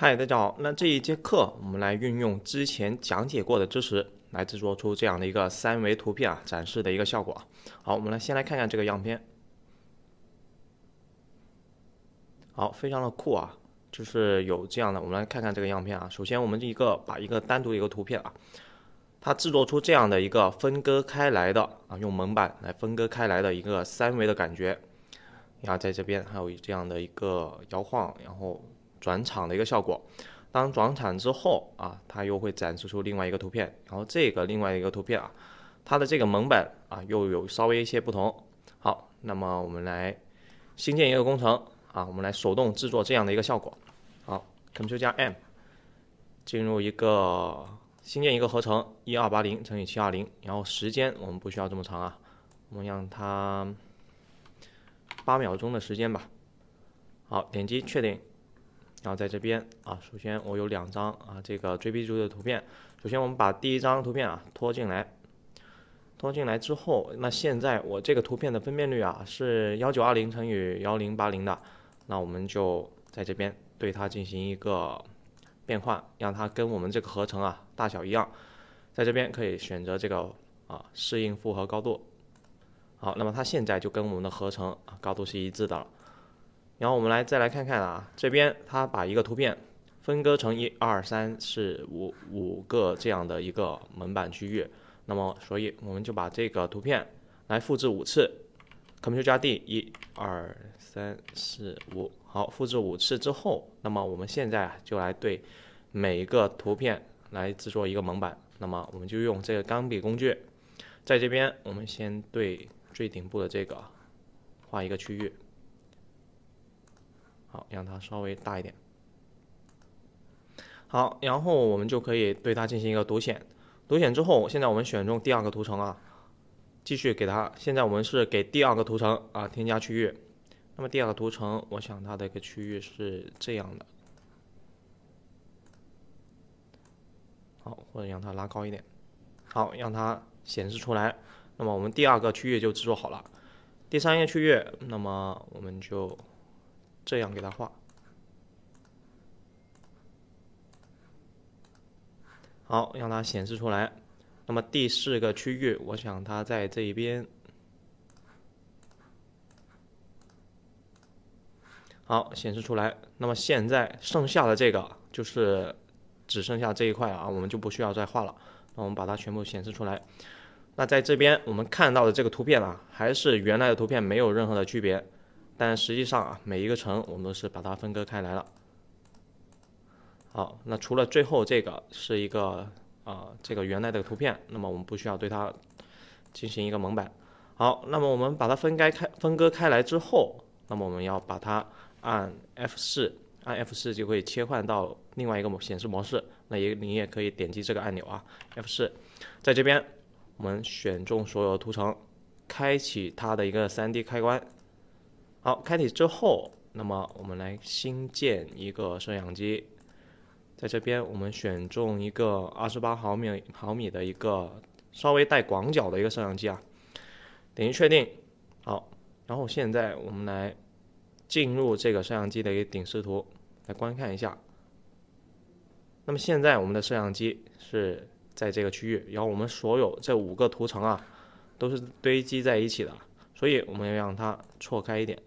嗨，大家好。那这一节课，我们来运用之前讲解过的知识，来制作出这样的一个三维图片啊，展示的一个效果啊。好，我们来先来看看这个样片。好，非常的酷啊，就是有这样的。我们来看看这个样片啊。首先，我们一个把一个单独一个图片啊，它制作出这样的一个分割开来的啊，用蒙版来分割开来的一个三维的感觉。然后在这边还有这样的一个摇晃，然后。转场的一个效果，当转场之后啊，它又会展示出另外一个图片，然后这个另外一个图片啊，它的这个蒙版啊又有稍微一些不同。好，那么我们来新建一个工程啊，我们来手动制作这样的一个效果。好，Ctrl 加 M，进入一个新建一个合成，一二八零乘以七二零，然后时间我们不需要这么长啊，我们让它八秒钟的时间吧。好，点击确定。然后在这边啊，首先我有两张啊，这个追 B 柱的图片。首先我们把第一张图片啊拖进来，拖进来之后，那现在我这个图片的分辨率啊是幺九二零乘以幺零八零的，那我们就在这边对它进行一个变换，让它跟我们这个合成啊大小一样。在这边可以选择这个啊适应复合高度。好，那么它现在就跟我们的合成啊高度是一致的了。然后我们来再来看看啊，这边它把一个图片分割成一、二、三、四、五五个这样的一个蒙版区域。那么，所以我们就把这个图片来复制五次，Ctrl 加 D，一、二、三、四、五。好，复制五次之后，那么我们现在就来对每一个图片来制作一个蒙版。那么我们就用这个钢笔工具，在这边我们先对最顶部的这个画一个区域。好，让它稍微大一点。好，然后我们就可以对它进行一个读显。读显之后，现在我们选中第二个图层啊，继续给它。现在我们是给第二个图层啊添加区域。那么第二个图层，我想它的一个区域是这样的。好，或者让它拉高一点。好，让它显示出来。那么我们第二个区域就制作好了。第三个区域，那么我们就。这样给它画，好让它显示出来。那么第四个区域，我想它在这一边，好显示出来。那么现在剩下的这个就是只剩下这一块啊，我们就不需要再画了。那我们把它全部显示出来。那在这边我们看到的这个图片啊，还是原来的图片，没有任何的区别。但实际上啊，每一个层我们都是把它分割开来了。好，那除了最后这个是一个啊，这个原来的图片，那么我们不需要对它进行一个蒙版。好，那么我们把它分开开，分割开来之后，那么我们要把它按 F 四，按 F 四就会切换到另外一个显示模式。那也你也可以点击这个按钮啊，F 四，在这边我们选中所有图层，开启它的一个三 D 开关。好，开启之后，那么我们来新建一个摄像机，在这边我们选中一个二十八毫米毫米的一个稍微带广角的一个摄像机啊，点击确定，好，然后现在我们来进入这个摄像机的一个顶视图，来观看一下。那么现在我们的摄像机是在这个区域，然后我们所有这五个图层啊都是堆积在一起的，所以我们要让它错开一点。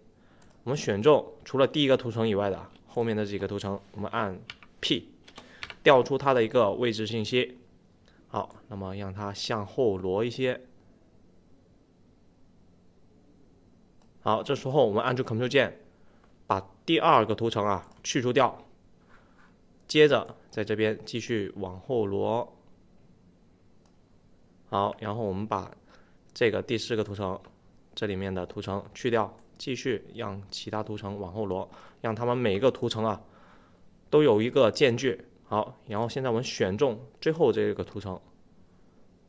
我们选中除了第一个图层以外的后面的几个图层，我们按 P 调出它的一个位置信息。好，那么让它向后挪一些。好，这时候我们按住 Ctrl 键，把第二个图层啊去除掉。接着在这边继续往后挪。好，然后我们把这个第四个图层这里面的图层去掉。继续让其他图层往后挪，让他们每个图层啊都有一个间距。好，然后现在我们选中最后这个图层，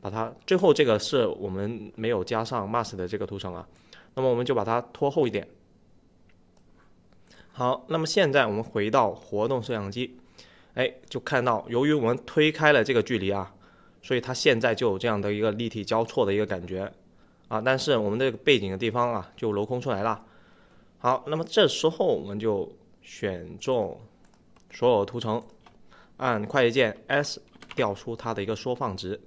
把它最后这个是我们没有加上 mask 的这个图层啊，那么我们就把它拖后一点。好，那么现在我们回到活动摄像机，哎，就看到由于我们推开了这个距离啊，所以它现在就有这样的一个立体交错的一个感觉。啊，但是我们这个背景的地方啊，就镂空出来了。好，那么这时候我们就选中所有图层，按快捷键 S 调出它的一个缩放值。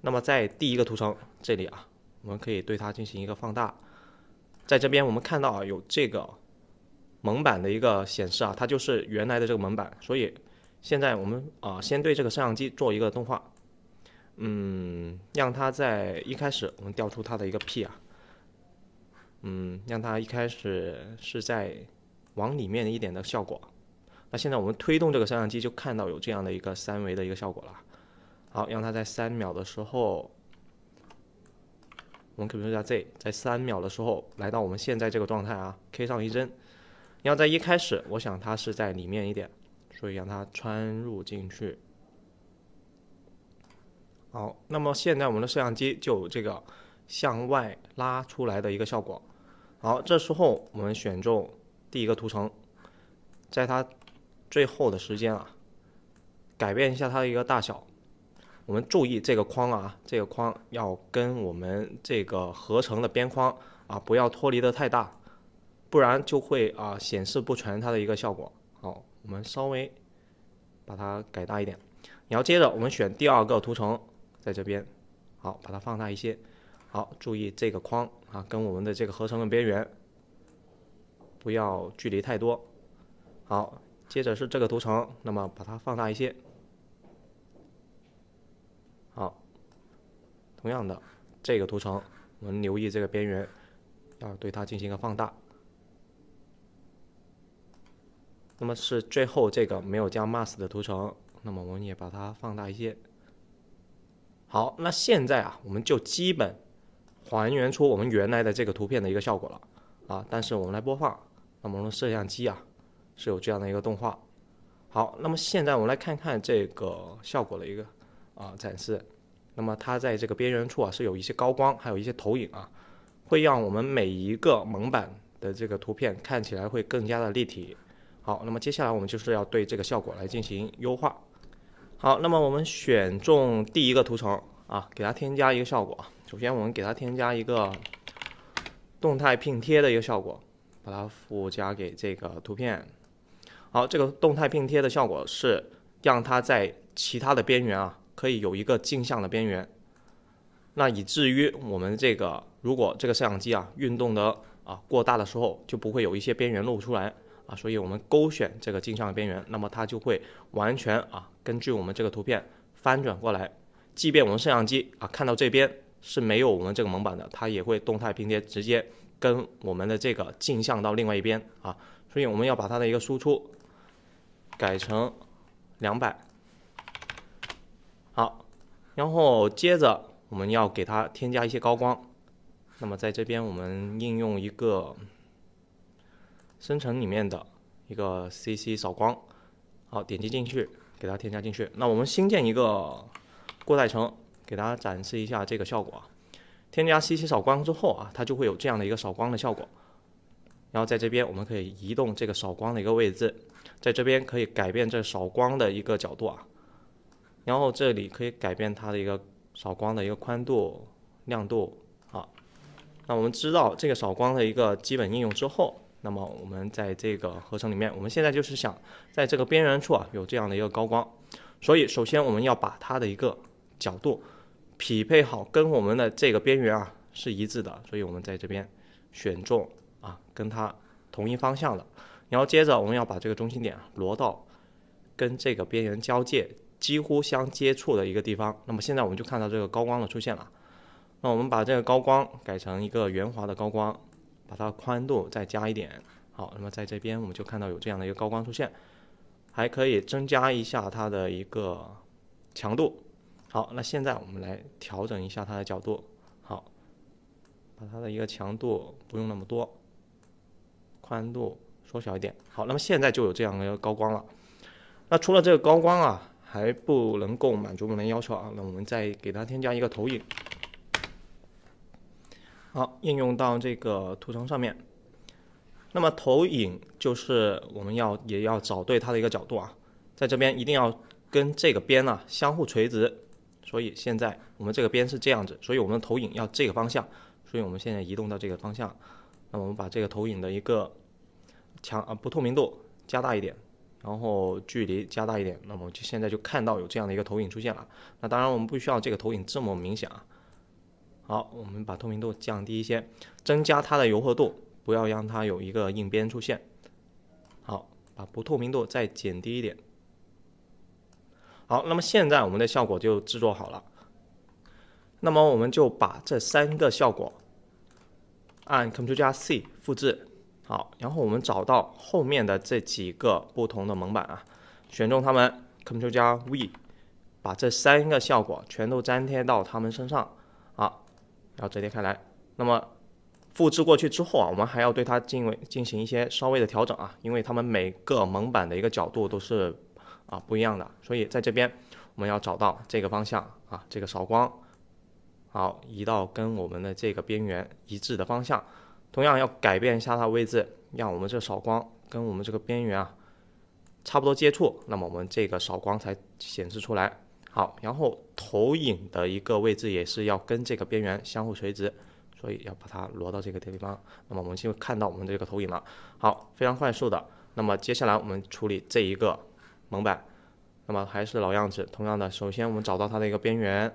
那么在第一个图层这里啊，我们可以对它进行一个放大。在这边我们看到啊，有这个蒙版的一个显示啊，它就是原来的这个蒙版。所以现在我们啊，先对这个摄像机做一个动画。嗯，让它在一开始我们调出它的一个 P 啊，嗯，让它一开始是在往里面一点的效果。那现在我们推动这个摄像机，就看到有这样的一个三维的一个效果了。好，让它在三秒的时候，我们比如说一下 Z，在三秒的时候来到我们现在这个状态啊，K 上一帧。要在一开始，我想它是在里面一点，所以让它穿入进去。好，那么现在我们的摄像机就有这个向外拉出来的一个效果。好，这时候我们选中第一个图层，在它最后的时间啊，改变一下它的一个大小。我们注意这个框啊，这个框要跟我们这个合成的边框啊，不要脱离的太大，不然就会啊显示不全它的一个效果。好，我们稍微把它改大一点。然后接着我们选第二个图层。在这边，好，把它放大一些。好，注意这个框啊，跟我们的这个合成的边缘不要距离太多。好，接着是这个图层，那么把它放大一些。好，同样的这个图层，我们留意这个边缘，要对它进行一个放大。那么是最后这个没有加 mask 的图层，那么我们也把它放大一些。好，那现在啊，我们就基本还原出我们原来的这个图片的一个效果了啊。但是我们来播放，那么我们摄像机啊是有这样的一个动画。好，那么现在我们来看看这个效果的一个啊展示。那么它在这个边缘处啊是有一些高光，还有一些投影啊，会让我们每一个蒙版的这个图片看起来会更加的立体。好，那么接下来我们就是要对这个效果来进行优化。好，那么我们选中第一个图层啊，给它添加一个效果。首先我们给它添加一个动态拼贴的一个效果，把它附加给这个图片。好，这个动态拼贴的效果是让它在其他的边缘啊，可以有一个镜像的边缘，那以至于我们这个如果这个摄像机啊运动的啊过大的时候，就不会有一些边缘露出来。啊，所以我们勾选这个镜像边缘，那么它就会完全啊，根据我们这个图片翻转过来。即便我们摄像机啊看到这边是没有我们这个蒙版的，它也会动态拼贴，直接跟我们的这个镜像到另外一边啊。所以我们要把它的一个输出改成两百。好，然后接着我们要给它添加一些高光。那么在这边我们应用一个。生成里面的一个 CC 扫光，好，点击进去，给它添加进去。那我们新建一个过载层，给大家展示一下这个效果。添加 CC 扫光之后啊，它就会有这样的一个扫光的效果。然后在这边我们可以移动这个扫光的一个位置，在这边可以改变这扫光的一个角度啊。然后这里可以改变它的一个扫光的一个宽度、亮度啊。那我们知道这个扫光的一个基本应用之后。那么我们在这个合成里面，我们现在就是想在这个边缘处啊有这样的一个高光，所以首先我们要把它的一个角度匹配好，跟我们的这个边缘啊是一致的，所以我们在这边选中啊跟它同一方向的，然后接着我们要把这个中心点啊挪到跟这个边缘交界几乎相接触的一个地方，那么现在我们就看到这个高光的出现了，那我们把这个高光改成一个圆滑的高光。把它宽度再加一点，好，那么在这边我们就看到有这样的一个高光出现，还可以增加一下它的一个强度，好，那现在我们来调整一下它的角度，好，把它的一个强度不用那么多，宽度缩小一点，好，那么现在就有这样的一个高光了，那除了这个高光啊，还不能够满足我们的要求啊，那我们再给它添加一个投影。好，应用到这个图层上面。那么投影就是我们要也要找对它的一个角度啊，在这边一定要跟这个边呢相互垂直。所以现在我们这个边是这样子，所以我们的投影要这个方向。所以我们现在移动到这个方向。那么我们把这个投影的一个强啊不透明度加大一点，然后距离加大一点。那么就现在就看到有这样的一个投影出现了。那当然我们不需要这个投影这么明显啊。好，我们把透明度降低一些，增加它的柔和度，不要让它有一个硬边出现。好，把不透明度再减低一点。好，那么现在我们的效果就制作好了。那么我们就把这三个效果按 Ctrl 加 C 复制。好，然后我们找到后面的这几个不同的蒙版啊，选中它们，Ctrl 加 V，把这三个效果全都粘贴到它们身上。然后折叠开来，那么复制过去之后啊，我们还要对它进为进行一些稍微的调整啊，因为它们每个蒙版的一个角度都是啊不一样的，所以在这边我们要找到这个方向啊，这个扫光，好移到跟我们的这个边缘一致的方向，同样要改变一下它位置，让我们这扫光跟我们这个边缘啊差不多接触，那么我们这个扫光才显示出来。好，然后投影的一个位置也是要跟这个边缘相互垂直，所以要把它挪到这个地方。那么我们就看到我们这个投影了。好，非常快速的。那么接下来我们处理这一个蒙版，那么还是老样子，同样的，首先我们找到它的一个边缘，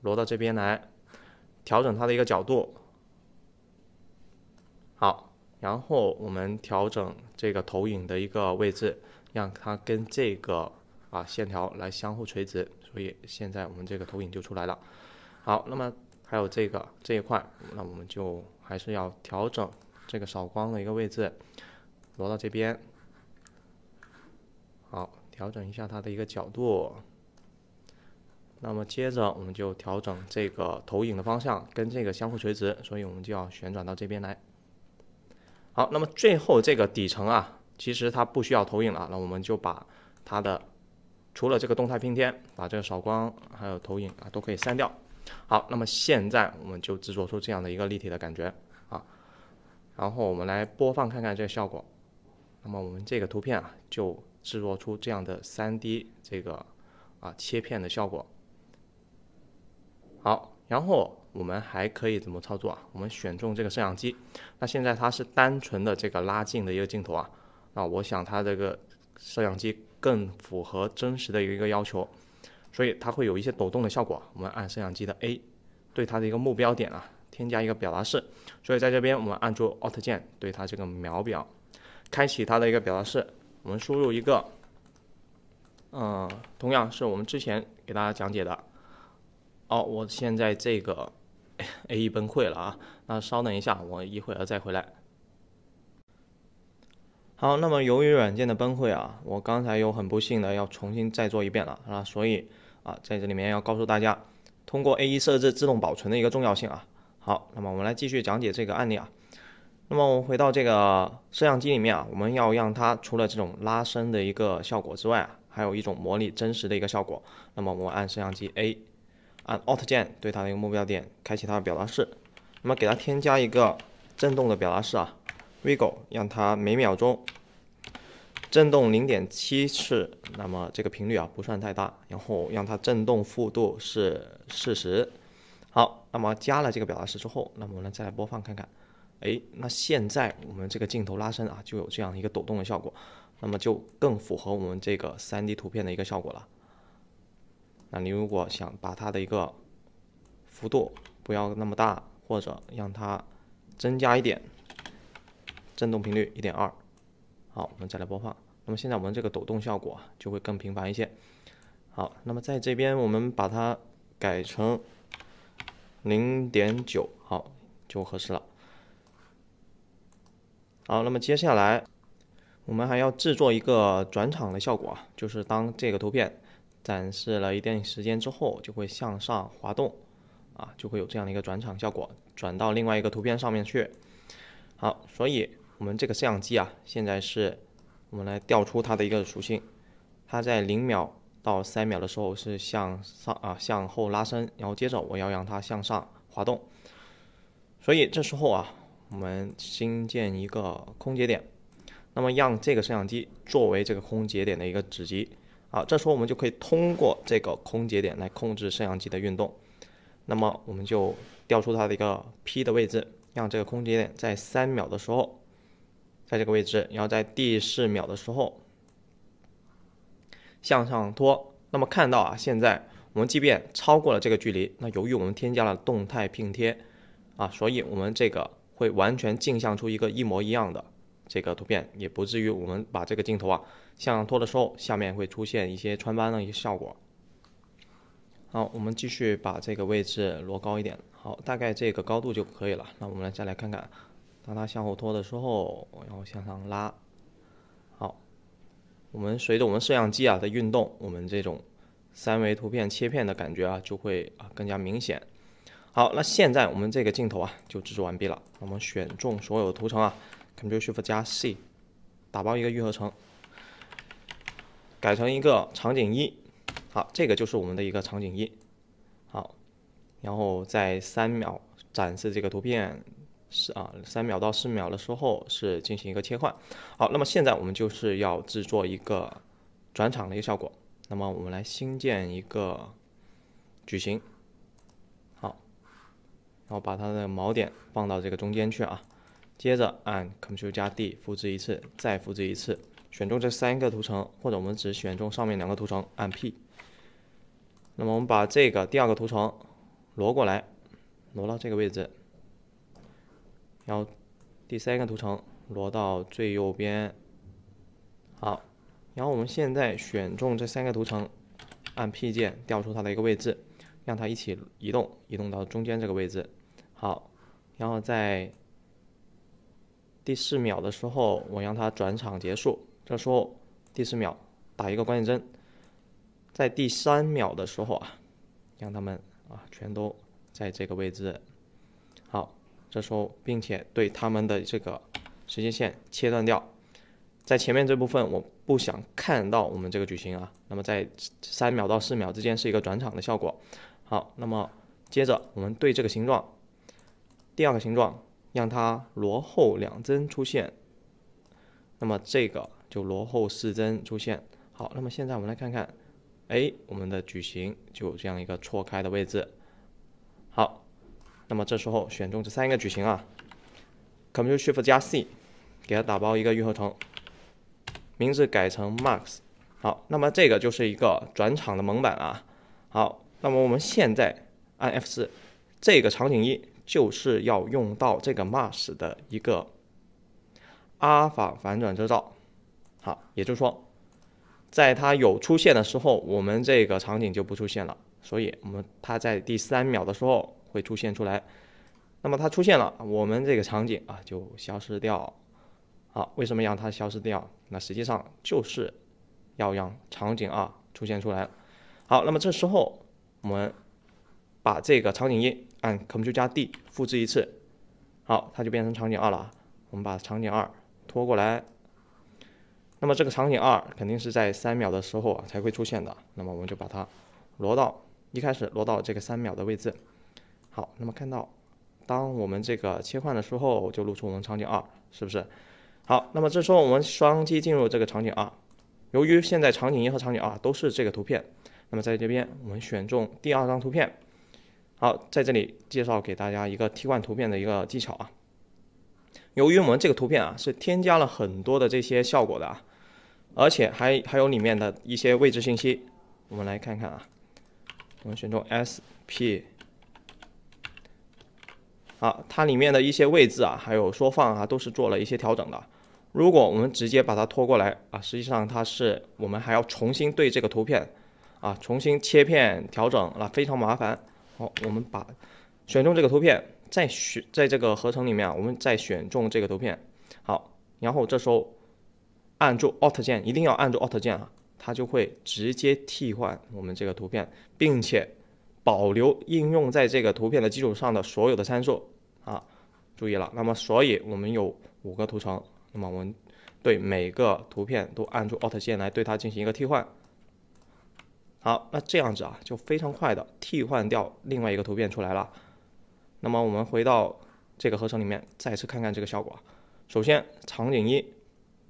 挪到这边来，调整它的一个角度。好，然后我们调整这个投影的一个位置，让它跟这个。啊，线条来相互垂直，所以现在我们这个投影就出来了。好，那么还有这个这一块，那我们就还是要调整这个扫光的一个位置，挪到这边。好，调整一下它的一个角度。那么接着我们就调整这个投影的方向跟这个相互垂直，所以我们就要旋转到这边来。好，那么最后这个底层啊，其实它不需要投影了，那我们就把它的。除了这个动态拼贴，把这个扫光还有投影啊都可以删掉。好，那么现在我们就制作出这样的一个立体的感觉啊。然后我们来播放看看这个效果。那么我们这个图片啊就制作出这样的三 D 这个啊切片的效果。好，然后我们还可以怎么操作啊？我们选中这个摄像机，那现在它是单纯的这个拉近的一个镜头啊。那我想它这个摄像机。更符合真实的一个要求，所以它会有一些抖动的效果。我们按摄像机的 A，对它的一个目标点啊，添加一个表达式。所以在这边，我们按住 Alt 键，对它这个秒表，开启它的一个表达式。我们输入一个，嗯，同样是我们之前给大家讲解的。哦，我现在这个 AE 崩溃了啊，那稍等一下，我一会儿再回来。好，那么由于软件的崩溃啊，我刚才有很不幸的要重新再做一遍了啊，所以啊，在这里面要告诉大家，通过 A1 设置自动保存的一个重要性啊。好，那么我们来继续讲解这个案例啊。那么我们回到这个摄像机里面啊，我们要让它除了这种拉伸的一个效果之外啊，还有一种模拟真实的一个效果。那么我们按摄像机 A，按 Alt 键对它的一个目标点开启它的表达式，那么给它添加一个震动的表达式啊。v i g o 让它每秒钟振动零点七次，那么这个频率啊不算太大，然后让它振动幅度是四十。好，那么加了这个表达式之后，那么我们再来播放看看。哎，那现在我们这个镜头拉伸啊就有这样一个抖动的效果，那么就更符合我们这个三 D 图片的一个效果了。那你如果想把它的一个幅度不要那么大，或者让它增加一点。震动频率一点二，好，我们再来播放。那么现在我们这个抖动效果啊就会更频繁一些。好，那么在这边我们把它改成零点九，好，就合适了。好，那么接下来我们还要制作一个转场的效果，就是当这个图片展示了一定时间之后，就会向上滑动，啊，就会有这样的一个转场效果，转到另外一个图片上面去。好，所以。我们这个摄像机啊，现在是，我们来调出它的一个属性，它在零秒到三秒的时候是向上啊向后拉伸，然后接着我要让它向上滑动，所以这时候啊，我们新建一个空节点，那么让这个摄像机作为这个空节点的一个子集。啊，这时候我们就可以通过这个空节点来控制摄像机的运动，那么我们就调出它的一个 P 的位置，让这个空节点在三秒的时候。在这个位置，然后在第四秒的时候向上拖，那么看到啊，现在我们即便超过了这个距离，那由于我们添加了动态拼贴啊，所以我们这个会完全镜像出一个一模一样的这个图片，也不至于我们把这个镜头啊向上拖的时候，下面会出现一些穿帮的一些效果。好，我们继续把这个位置挪高一点，好，大概这个高度就可以了。那我们来再来看看。当它向后拖的时候，然后向上拉。好，我们随着我们摄像机啊在运动，我们这种三维图片切片的感觉啊就会啊更加明显。好，那现在我们这个镜头啊就制作完毕了。我们选中所有图层啊，Ctrl+Shift+ 加 C，打包一个预合成，改成一个场景一。好，这个就是我们的一个场景一。好，然后在三秒展示这个图片。是啊，三秒到四秒的时候是进行一个切换。好，那么现在我们就是要制作一个转场的一个效果。那么我们来新建一个矩形，好，然后把它的锚点放到这个中间去啊。接着按 Ctrl 加 D 复制一次，再复制一次，选中这三个图层，或者我们只选中上面两个图层，按 P。那么我们把这个第二个图层挪过来，挪到这个位置。然后第三个图层挪到最右边，好，然后我们现在选中这三个图层，按 P 键调出它的一个位置，让它一起移动，移动到中间这个位置，好，然后在第四秒的时候，我让它转场结束，这时候第四秒打一个关键帧，在第三秒的时候啊，让它们啊全都在这个位置，好。这时候，并且对他们的这个时间线切断掉，在前面这部分我不想看到我们这个矩形啊。那么在三秒到四秒之间是一个转场的效果。好，那么接着我们对这个形状，第二个形状让它罗后两帧出现。那么这个就罗后四帧出现。好，那么现在我们来看看，哎，我们的矩形就这样一个错开的位置。好。那么这时候选中这三个矩形啊，Ctrl Shift 加 C，给它打包一个预合成，名字改成 Max。好，那么这个就是一个转场的蒙版啊。好，那么我们现在按 F4，这个场景一就是要用到这个 Max 的一个阿尔法反转遮罩。好，也就是说，在它有出现的时候，我们这个场景就不出现了。所以，我们它在第三秒的时候。会出现出来，那么它出现了，我们这个场景啊就消失掉。好，为什么让它消失掉？那实际上就是要让场景二出现出来。好，那么这时候我们把这个场景一按 Ctrl 加 D 复制一次，好，它就变成场景二了。我们把场景二拖过来，那么这个场景二肯定是在三秒的时候啊才会出现的。那么我们就把它挪到一开始挪到这个三秒的位置。好，那么看到，当我们这个切换的时候，就露出我们场景二，是不是？好，那么这时候我们双击进入这个场景二。由于现在场景一和场景二都是这个图片，那么在这边我们选中第二张图片。好，在这里介绍给大家一个替换图片的一个技巧啊。由于我们这个图片啊是添加了很多的这些效果的啊，而且还还有里面的一些位置信息，我们来看看啊。我们选中 SP。啊，它里面的一些位置啊，还有缩放啊，都是做了一些调整的。如果我们直接把它拖过来啊，实际上它是我们还要重新对这个图片啊重新切片调整，那非常麻烦。好，我们把选中这个图片，再选在这个合成里面啊，我们再选中这个图片。好，然后这时候按住 Alt 键，一定要按住 Alt 键啊，它就会直接替换我们这个图片，并且。保留应用在这个图片的基础上的所有的参数啊！注意了，那么所以我们有五个图层，那么我们对每个图片都按住 Alt 键来对它进行一个替换。好，那这样子啊，就非常快的替换掉另外一个图片出来了。那么我们回到这个合成里面，再次看看这个效果。首先场景一，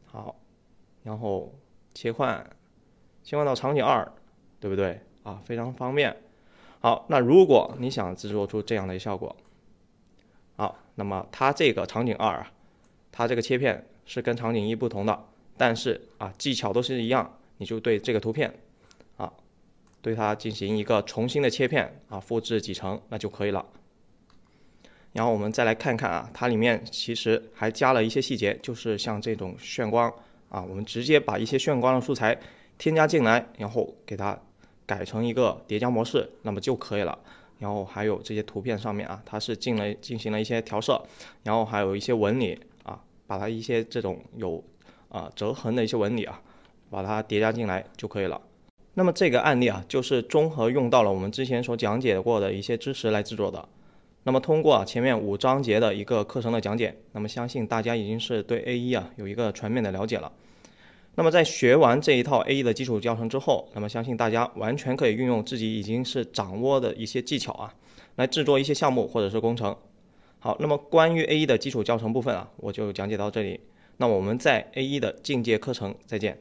好，然后切换，切换到场景二，对不对啊？非常方便。好，那如果你想制作出这样的一个效果，好，那么它这个场景二啊，它这个切片是跟场景一不同的，但是啊技巧都是一样，你就对这个图片啊，对它进行一个重新的切片啊，复制几层那就可以了。然后我们再来看看啊，它里面其实还加了一些细节，就是像这种炫光啊，我们直接把一些炫光的素材添加进来，然后给它。改成一个叠加模式，那么就可以了。然后还有这些图片上面啊，它是进了进行了一些调色，然后还有一些纹理啊，把它一些这种有啊折痕的一些纹理啊，把它叠加进来就可以了。那么这个案例啊，就是综合用到了我们之前所讲解过的一些知识来制作的。那么通过前面五章节的一个课程的讲解，那么相信大家已经是对 A 1啊有一个全面的了解了。那么，在学完这一套 A E 的基础教程之后，那么相信大家完全可以运用自己已经是掌握的一些技巧啊，来制作一些项目或者是工程。好，那么关于 A E 的基础教程部分啊，我就讲解到这里。那么我们在 A E 的进阶课程再见。